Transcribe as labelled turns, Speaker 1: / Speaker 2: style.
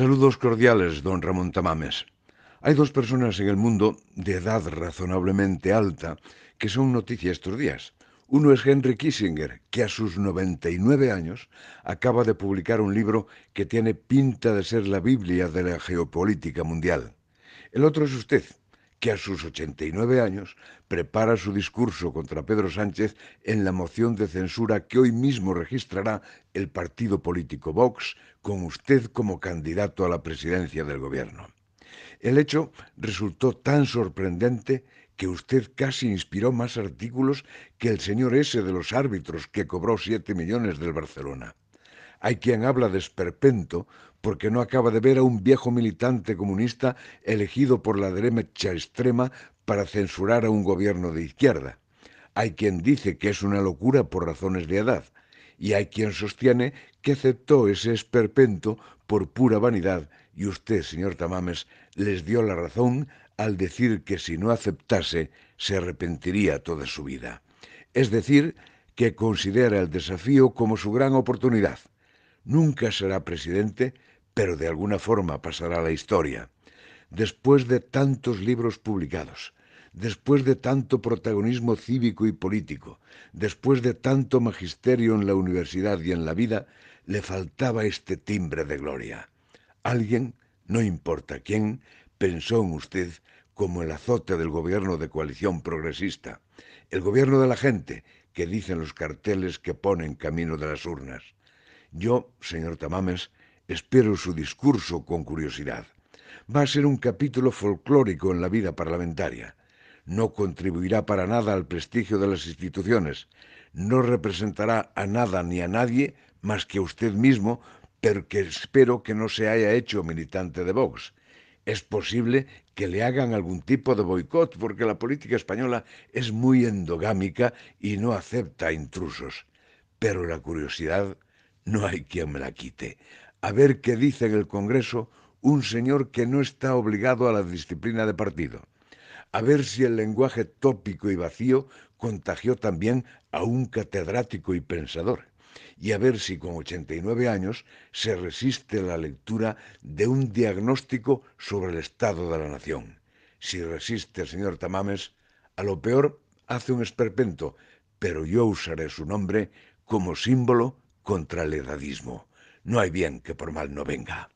Speaker 1: Saludos cordiales, don Ramón Tamames. Hay dos personas en el mundo de edad razonablemente alta que son noticia estos días. Uno es Henry Kissinger, que a sus 99 años acaba de publicar un libro que tiene pinta de ser la Biblia de la geopolítica mundial. El otro es usted, que a sus 89 años prepara su discurso contra Pedro Sánchez en la moción de censura que hoy mismo registrará el partido político Vox con usted como candidato a la presidencia del gobierno. El hecho resultó tan sorprendente que usted casi inspiró más artículos que el señor S de los árbitros que cobró 7 millones del Barcelona. Hay quien habla de esperpento porque no acaba de ver a un viejo militante comunista elegido por la derecha extrema para censurar a un gobierno de izquierda. Hay quien dice que es una locura por razones de edad y hay quien sostiene que aceptó ese esperpento por pura vanidad y usted, señor Tamames, les dio la razón al decir que si no aceptase se arrepentiría toda su vida. Es decir, que considera el desafío como su gran oportunidad. Nunca será presidente, pero de alguna forma pasará a la historia. Después de tantos libros publicados, después de tanto protagonismo cívico y político, después de tanto magisterio en la universidad y en la vida, le faltaba este timbre de gloria. Alguien, no importa quién, pensó en usted como el azote del gobierno de coalición progresista, el gobierno de la gente, que dicen los carteles que ponen camino de las urnas. Yo, señor Tamames, espero su discurso con curiosidad. Va a ser un capítulo folclórico en la vida parlamentaria. No contribuirá para nada al prestigio de las instituciones. No representará a nada ni a nadie más que a usted mismo, porque espero que no se haya hecho militante de Vox. Es posible que le hagan algún tipo de boicot porque la política española es muy endogámica y no acepta intrusos. Pero la curiosidad no hay quien me la quite. A ver qué dice en el Congreso un señor que no está obligado a la disciplina de partido. A ver si el lenguaje tópico y vacío contagió también a un catedrático y pensador. Y a ver si con 89 años se resiste la lectura de un diagnóstico sobre el estado de la nación. Si resiste, el señor Tamames, a lo peor hace un esperpento, pero yo usaré su nombre como símbolo contra el edadismo. No hay bien que por mal no venga.